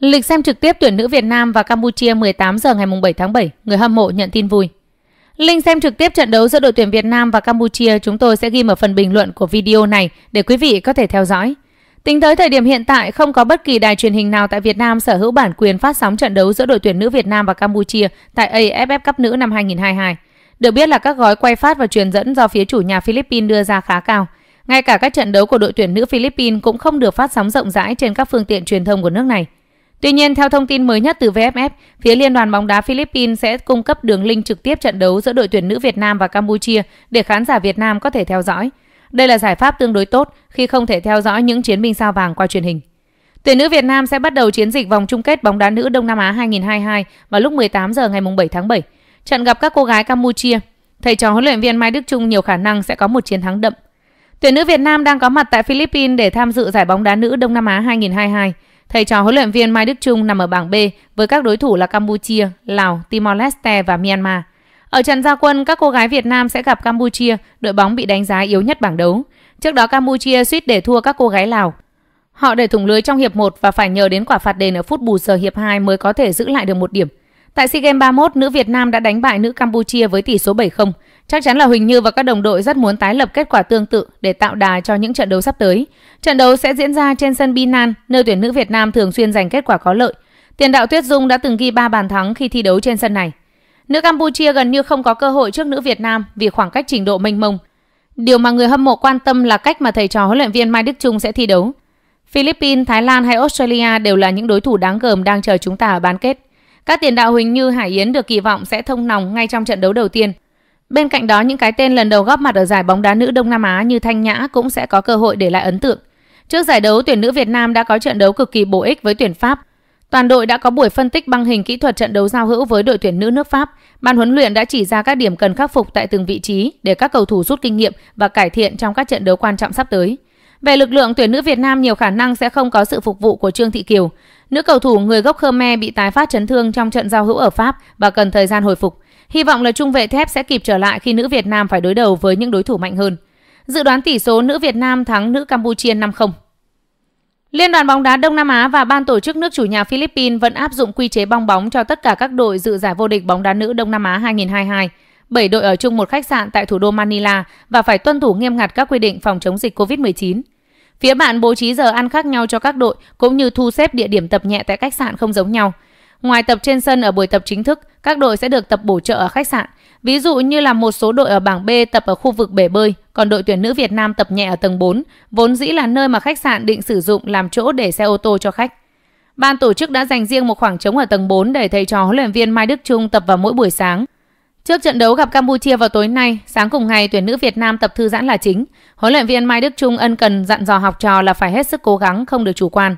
Lịch xem trực tiếp tuyển nữ Việt Nam và Campuchia 18 giờ ngày 7 tháng 7, người hâm mộ nhận tin vui. Link xem trực tiếp trận đấu giữa đội tuyển Việt Nam và Campuchia chúng tôi sẽ ghi ở phần bình luận của video này để quý vị có thể theo dõi. Tính tới thời điểm hiện tại, không có bất kỳ đài truyền hình nào tại Việt Nam sở hữu bản quyền phát sóng trận đấu giữa đội tuyển nữ Việt Nam và Campuchia tại AFF Cup nữ năm 2022. Được biết là các gói quay phát và truyền dẫn do phía chủ nhà Philippines đưa ra khá cao. Ngay cả các trận đấu của đội tuyển nữ Philippines cũng không được phát sóng rộng rãi trên các phương tiện truyền thông của nước này. Tuy nhiên, theo thông tin mới nhất từ VFF, phía Liên đoàn bóng đá Philippines sẽ cung cấp đường link trực tiếp trận đấu giữa đội tuyển nữ Việt Nam và Campuchia để khán giả Việt Nam có thể theo dõi. Đây là giải pháp tương đối tốt khi không thể theo dõi những chiến binh sao vàng qua truyền hình. Tuyển nữ Việt Nam sẽ bắt đầu chiến dịch vòng chung kết bóng đá nữ Đông Nam Á 2022 vào lúc 18 giờ ngày 7 tháng 7. Trận gặp các cô gái Campuchia, thầy trò huấn luyện viên Mai Đức Trung nhiều khả năng sẽ có một chiến thắng đậm. Tuyển nữ Việt Nam đang có mặt tại Philippines để tham dự giải bóng đá nữ Đông Nam Á 2022. Thầy trò huấn luyện viên Mai Đức Trung nằm ở bảng B với các đối thủ là Campuchia, Lào, Timor-Leste và Myanmar. Ở trận gia quân, các cô gái Việt Nam sẽ gặp Campuchia, đội bóng bị đánh giá yếu nhất bảng đấu. Trước đó Campuchia suýt để thua các cô gái Lào. Họ để thủng lưới trong hiệp 1 và phải nhờ đến quả phạt đền ở phút bù giờ hiệp 2 mới có thể giữ lại được một điểm. Tại SEA Games 31, nữ Việt Nam đã đánh bại nữ Campuchia với tỷ số 7-0. Chắc chắn là Huỳnh Như và các đồng đội rất muốn tái lập kết quả tương tự để tạo đà cho những trận đấu sắp tới. Trận đấu sẽ diễn ra trên sân Binan, nơi tuyển nữ Việt Nam thường xuyên giành kết quả có lợi. Tiền đạo Tuyết Dung đã từng ghi 3 bàn thắng khi thi đấu trên sân này. Nữ Campuchia gần như không có cơ hội trước nữ Việt Nam vì khoảng cách trình độ mênh mông. Điều mà người hâm mộ quan tâm là cách mà thầy trò huấn luyện viên Mai Đức Trung sẽ thi đấu. Philippines, Thái Lan hay Australia đều là những đối thủ đáng gờm đang chờ chúng ta ở bán kết. Các tiền đạo Huỳnh Như Hải Yến được kỳ vọng sẽ thông nòng ngay trong trận đấu đầu tiên. Bên cạnh đó, những cái tên lần đầu góp mặt ở giải bóng đá nữ Đông Nam Á như Thanh Nhã cũng sẽ có cơ hội để lại ấn tượng. Trước giải đấu, tuyển nữ Việt Nam đã có trận đấu cực kỳ bổ ích với tuyển Pháp. Toàn đội đã có buổi phân tích băng hình kỹ thuật trận đấu giao hữu với đội tuyển nữ nước Pháp. Ban huấn luyện đã chỉ ra các điểm cần khắc phục tại từng vị trí để các cầu thủ rút kinh nghiệm và cải thiện trong các trận đấu quan trọng sắp tới. Về lực lượng tuyển nữ Việt Nam nhiều khả năng sẽ không có sự phục vụ của Trương Thị Kiều. Nữ cầu thủ người gốc Khmer bị tái phát chấn thương trong trận giao hữu ở Pháp và cần thời gian hồi phục. Hy vọng là trung vệ thép sẽ kịp trở lại khi nữ Việt Nam phải đối đầu với những đối thủ mạnh hơn. Dự đoán tỷ số nữ Việt Nam thắng nữ Campuchia 5-0. Liên đoàn bóng đá Đông Nam Á và ban tổ chức nước chủ nhà Philippines vẫn áp dụng quy chế bong bóng cho tất cả các đội dự giải vô địch bóng đá nữ Đông Nam Á 2022. bảy đội ở chung một khách sạn tại thủ đô Manila và phải tuân thủ nghiêm ngặt các quy định phòng chống dịch COVID-19. Phía bạn bố trí giờ ăn khác nhau cho các đội cũng như thu xếp địa điểm tập nhẹ tại khách sạn không giống nhau. Ngoài tập trên sân ở buổi tập chính thức, các đội sẽ được tập bổ trợ ở khách sạn. Ví dụ như là một số đội ở bảng B tập ở khu vực bể bơi, còn đội tuyển nữ Việt Nam tập nhẹ ở tầng 4, vốn dĩ là nơi mà khách sạn định sử dụng làm chỗ để xe ô tô cho khách. Ban tổ chức đã dành riêng một khoảng trống ở tầng 4 để thầy trò huấn luyện viên Mai Đức Trung tập vào mỗi buổi sáng. Trước trận đấu gặp Campuchia vào tối nay, sáng cùng ngày tuyển nữ Việt Nam tập thư giãn là chính. Huấn luyện viên Mai Đức Trung ân cần dặn dò học trò là phải hết sức cố gắng, không được chủ quan.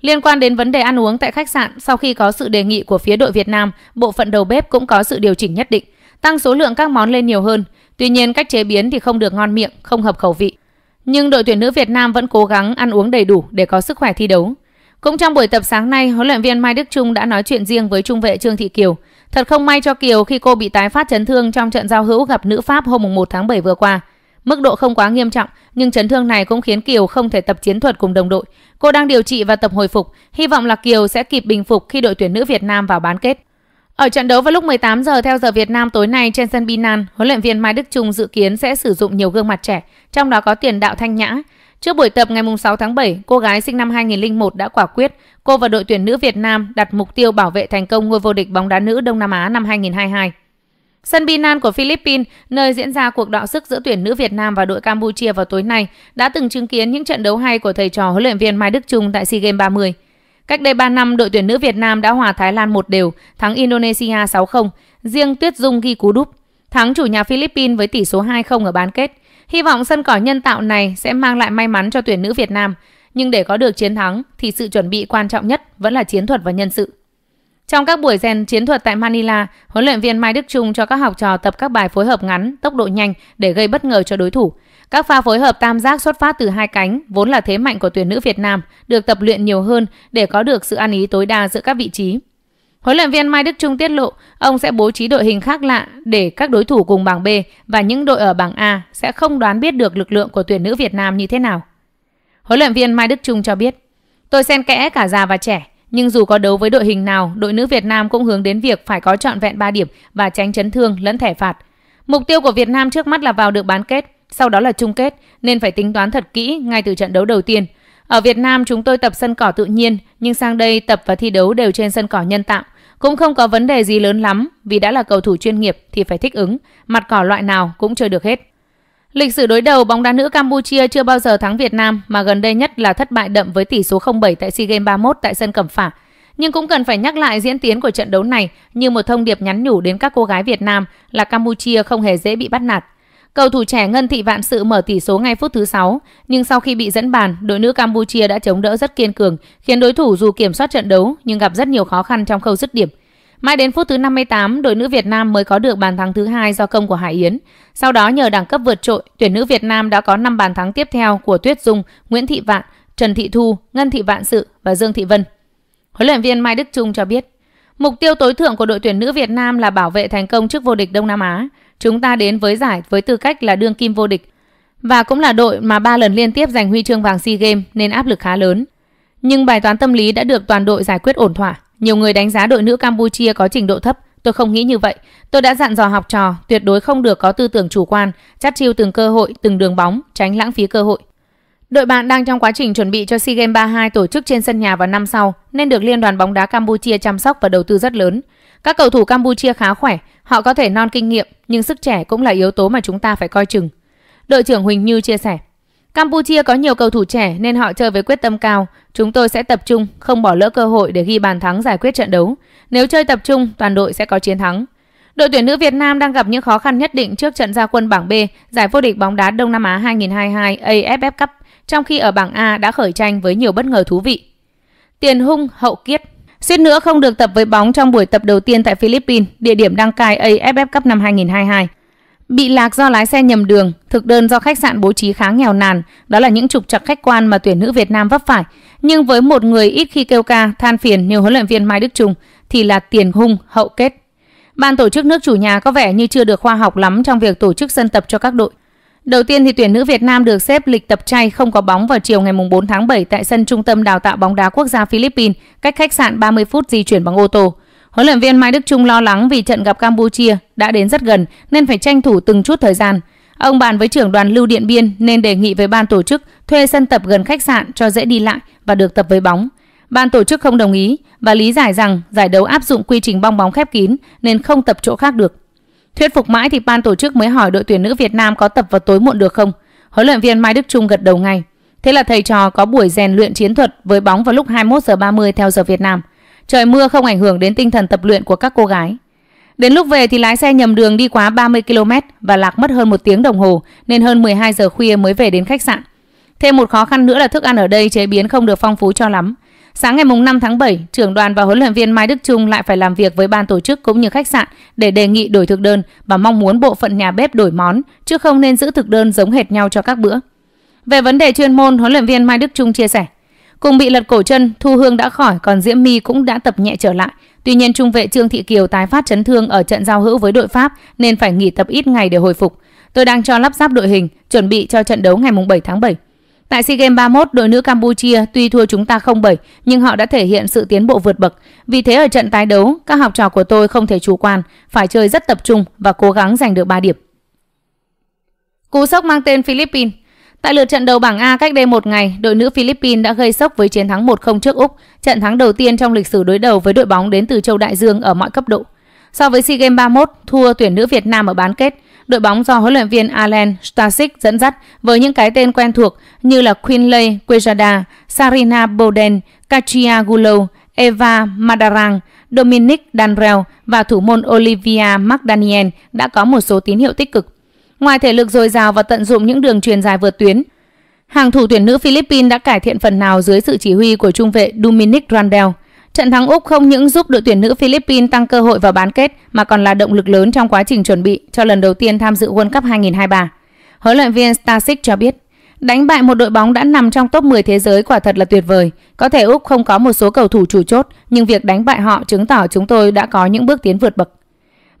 Liên quan đến vấn đề ăn uống tại khách sạn, sau khi có sự đề nghị của phía đội Việt Nam, bộ phận đầu bếp cũng có sự điều chỉnh nhất định, tăng số lượng các món lên nhiều hơn. Tuy nhiên cách chế biến thì không được ngon miệng, không hợp khẩu vị. Nhưng đội tuyển nữ Việt Nam vẫn cố gắng ăn uống đầy đủ để có sức khỏe thi đấu. Cũng trong buổi tập sáng nay, huấn luyện viên Mai Đức Trung đã nói chuyện riêng với trung vệ Trương Thị Kiều. Thật không may cho Kiều khi cô bị tái phát chấn thương trong trận giao hữu gặp nữ Pháp hôm 1 tháng 7 vừa qua. Mức độ không quá nghiêm trọng, nhưng chấn thương này cũng khiến Kiều không thể tập chiến thuật cùng đồng đội. Cô đang điều trị và tập hồi phục, hy vọng là Kiều sẽ kịp bình phục khi đội tuyển nữ Việt Nam vào bán kết. Ở trận đấu vào lúc 18 giờ theo giờ Việt Nam tối nay trên sân Binan, huấn luyện viên Mai Đức Trung dự kiến sẽ sử dụng nhiều gương mặt trẻ, trong đó có tiền đạo Thanh Nhã. Trước buổi tập ngày 6 tháng 7, cô gái sinh năm 2001 đã quả quyết, cô và đội tuyển nữ Việt Nam đặt mục tiêu bảo vệ thành công ngôi vô địch bóng đá nữ Đông Nam Á năm 2022. Sân Binan của Philippines, nơi diễn ra cuộc đọ sức giữa tuyển nữ Việt Nam và đội Campuchia vào tối nay, đã từng chứng kiến những trận đấu hay của thầy trò huấn luyện viên Mai Đức Trung tại SEA Games 30. Cách đây 3 năm, đội tuyển nữ Việt Nam đã hòa Thái Lan một đều, thắng Indonesia 6-0, riêng Tuyết Dung ghi cú đúp, thắng chủ nhà Philippines với tỷ số 2-0 ở bán kết. Hy vọng sân cỏ nhân tạo này sẽ mang lại may mắn cho tuyển nữ Việt Nam, nhưng để có được chiến thắng thì sự chuẩn bị quan trọng nhất vẫn là chiến thuật và nhân sự. Trong các buổi rèn chiến thuật tại Manila, huấn luyện viên Mai Đức Trung cho các học trò tập các bài phối hợp ngắn, tốc độ nhanh để gây bất ngờ cho đối thủ. Các pha phối hợp tam giác xuất phát từ hai cánh, vốn là thế mạnh của tuyển nữ Việt Nam, được tập luyện nhiều hơn để có được sự ăn ý tối đa giữa các vị trí. Huấn luyện viên Mai Đức Trung tiết lộ, ông sẽ bố trí đội hình khác lạ để các đối thủ cùng bảng B và những đội ở bảng A sẽ không đoán biết được lực lượng của tuyển nữ Việt Nam như thế nào. Huấn luyện viên Mai Đức Trung cho biết, tôi xen kẽ cả già và trẻ, nhưng dù có đấu với đội hình nào, đội nữ Việt Nam cũng hướng đến việc phải có trọn vẹn 3 điểm và tránh chấn thương lẫn thẻ phạt. Mục tiêu của Việt Nam trước mắt là vào được bán kết, sau đó là chung kết, nên phải tính toán thật kỹ ngay từ trận đấu đầu tiên. Ở Việt Nam chúng tôi tập sân cỏ tự nhiên, nhưng sang đây tập và thi đấu đều trên sân cỏ nhân tạo. Cũng không có vấn đề gì lớn lắm vì đã là cầu thủ chuyên nghiệp thì phải thích ứng, mặt cỏ loại nào cũng chơi được hết. Lịch sử đối đầu bóng đá nữ Campuchia chưa bao giờ thắng Việt Nam mà gần đây nhất là thất bại đậm với tỷ số 0-7 tại SEA Games 31 tại sân Cẩm Phả. Nhưng cũng cần phải nhắc lại diễn tiến của trận đấu này như một thông điệp nhắn nhủ đến các cô gái Việt Nam là Campuchia không hề dễ bị bắt nạt. Cầu thủ trẻ Ngân Thị Vạn Sự mở tỷ số ngay phút thứ 6, nhưng sau khi bị dẫn bàn, đội nữ Campuchia đã chống đỡ rất kiên cường, khiến đối thủ dù kiểm soát trận đấu nhưng gặp rất nhiều khó khăn trong khâu dứt điểm. Mãi đến phút thứ 58, đội nữ Việt Nam mới có được bàn thắng thứ hai do công của Hải Yến. Sau đó nhờ đẳng cấp vượt trội, tuyển nữ Việt Nam đã có 5 bàn thắng tiếp theo của Tuyết Dung, Nguyễn Thị Vạn, Trần Thị Thu, Ngân Thị Vạn Sự và Dương Thị Vân. Huấn luyện viên Mai Đức Trung cho biết, mục tiêu tối thượng của đội tuyển nữ Việt Nam là bảo vệ thành công trước vô địch Đông Nam Á. Chúng ta đến với giải với tư cách là đương kim vô địch và cũng là đội mà ba lần liên tiếp giành huy chương vàng SEA Games nên áp lực khá lớn. Nhưng bài toán tâm lý đã được toàn đội giải quyết ổn thỏa. Nhiều người đánh giá đội nữ Campuchia có trình độ thấp, tôi không nghĩ như vậy. Tôi đã dặn dò học trò tuyệt đối không được có tư tưởng chủ quan, chắt chiêu từng cơ hội, từng đường bóng, tránh lãng phí cơ hội. Đội bạn đang trong quá trình chuẩn bị cho SEA Games 32 tổ chức trên sân nhà vào năm sau nên được Liên đoàn bóng đá Campuchia chăm sóc và đầu tư rất lớn. Các cầu thủ Campuchia khá khỏe, họ có thể non kinh nghiệm nhưng sức trẻ cũng là yếu tố mà chúng ta phải coi chừng. Đội trưởng Huỳnh Như chia sẻ. Campuchia có nhiều cầu thủ trẻ nên họ chơi với quyết tâm cao. Chúng tôi sẽ tập trung, không bỏ lỡ cơ hội để ghi bàn thắng giải quyết trận đấu. Nếu chơi tập trung, toàn đội sẽ có chiến thắng. Đội tuyển nữ Việt Nam đang gặp những khó khăn nhất định trước trận gia quân bảng B, giải vô địch bóng đá Đông Nam Á 2022 AFF Cup, trong khi ở bảng A đã khởi tranh với nhiều bất ngờ thú vị. Tiền hung hậu kiết Suýt nữa không được tập với bóng trong buổi tập đầu tiên tại Philippines, địa điểm đăng cai AFF Cup năm 2022. Bị lạc do lái xe nhầm đường, thực đơn do khách sạn bố trí khá nghèo nàn, đó là những trục trặc khách quan mà tuyển nữ Việt Nam vấp phải. Nhưng với một người ít khi kêu ca, than phiền như huấn luyện viên Mai Đức Trung thì là tiền hung, hậu kết. Ban tổ chức nước chủ nhà có vẻ như chưa được khoa học lắm trong việc tổ chức sân tập cho các đội. Đầu tiên thì tuyển nữ Việt Nam được xếp lịch tập chay không có bóng vào chiều ngày 4 tháng 7 tại sân Trung tâm Đào tạo bóng đá quốc gia Philippines, cách khách sạn 30 phút di chuyển bằng ô tô. Huấn luyện viên Mai Đức Trung lo lắng vì trận gặp Campuchia đã đến rất gần nên phải tranh thủ từng chút thời gian. Ông bàn với trưởng đoàn Lưu Điện Biên nên đề nghị với ban tổ chức thuê sân tập gần khách sạn cho dễ đi lại và được tập với bóng. Ban tổ chức không đồng ý và lý giải rằng giải đấu áp dụng quy trình bong bóng khép kín nên không tập chỗ khác được. Thuyết phục mãi thì ban tổ chức mới hỏi đội tuyển nữ Việt Nam có tập vào tối muộn được không. Huấn luyện viên Mai Đức Trung gật đầu ngay. Thế là thầy trò có buổi rèn luyện chiến thuật với bóng vào lúc 21 giờ 30 theo giờ Việt Nam. Trời mưa không ảnh hưởng đến tinh thần tập luyện của các cô gái. Đến lúc về thì lái xe nhầm đường đi quá 30 km và lạc mất hơn một tiếng đồng hồ nên hơn 12 giờ khuya mới về đến khách sạn. Thêm một khó khăn nữa là thức ăn ở đây chế biến không được phong phú cho lắm. Sáng ngày 5 tháng 7, trưởng đoàn và huấn luyện viên Mai Đức Trung lại phải làm việc với ban tổ chức cũng như khách sạn để đề nghị đổi thực đơn và mong muốn bộ phận nhà bếp đổi món, chứ không nên giữ thực đơn giống hệt nhau cho các bữa. Về vấn đề chuyên môn, huấn luyện viên Mai Đức Trung chia sẻ, cùng bị lật cổ chân, Thu Hương đã khỏi còn Diễm My cũng đã tập nhẹ trở lại. Tuy nhiên trung vệ Trương Thị Kiều tái phát chấn thương ở trận giao hữu với đội Pháp nên phải nghỉ tập ít ngày để hồi phục. Tôi đang cho lắp ráp đội hình, chuẩn bị cho trận đấu ngày 7 tháng 7. Tại SEA Games 31, đội nữ Campuchia tuy thua chúng ta 0-7 nhưng họ đã thể hiện sự tiến bộ vượt bậc. Vì thế ở trận tái đấu, các học trò của tôi không thể chủ quan, phải chơi rất tập trung và cố gắng giành được 3 điểm. Cú sốc mang tên Philippines Tại lượt trận đầu bảng A cách đây một ngày, đội nữ Philippines đã gây sốc với chiến thắng 1-0 trước Úc, trận thắng đầu tiên trong lịch sử đối đầu với đội bóng đến từ châu Đại Dương ở mọi cấp độ. So với SEA Games 31, thua tuyển nữ Việt Nam ở bán kết, Đội bóng do huấn luyện viên Alan Stasic dẫn dắt với những cái tên quen thuộc như là Quinley Quezada, Sarina Boden, Katia Gulo, Eva Madarang, Dominic Danrell và thủ môn Olivia McDaniel đã có một số tín hiệu tích cực. Ngoài thể lực dồi dào và tận dụng những đường truyền dài vượt tuyến, hàng thủ tuyển nữ Philippines đã cải thiện phần nào dưới sự chỉ huy của trung vệ Dominic Randel. Trận thắng Úc không những giúp đội tuyển nữ Philippines tăng cơ hội vào bán kết mà còn là động lực lớn trong quá trình chuẩn bị cho lần đầu tiên tham dự World Cup 2023. Huấn luyện viên Stasic cho biết, đánh bại một đội bóng đã nằm trong top 10 thế giới quả thật là tuyệt vời. Có thể Úc không có một số cầu thủ chủ chốt, nhưng việc đánh bại họ chứng tỏ chúng tôi đã có những bước tiến vượt bậc.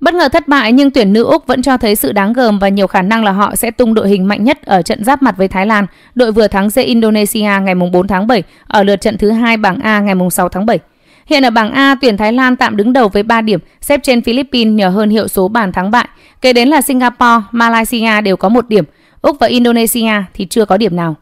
Bất ngờ thất bại nhưng tuyển nữ Úc vẫn cho thấy sự đáng gờm và nhiều khả năng là họ sẽ tung đội hình mạnh nhất ở trận giáp mặt với Thái Lan, đội vừa thắng dễ Indonesia ngày 4 tháng 7 ở lượt trận thứ hai bảng A ngày 6 tháng 7. Hiện ở bảng A, tuyển Thái Lan tạm đứng đầu với 3 điểm, xếp trên Philippines nhờ hơn hiệu số bàn thắng bại. Kế đến là Singapore, Malaysia đều có một điểm. Úc và Indonesia thì chưa có điểm nào.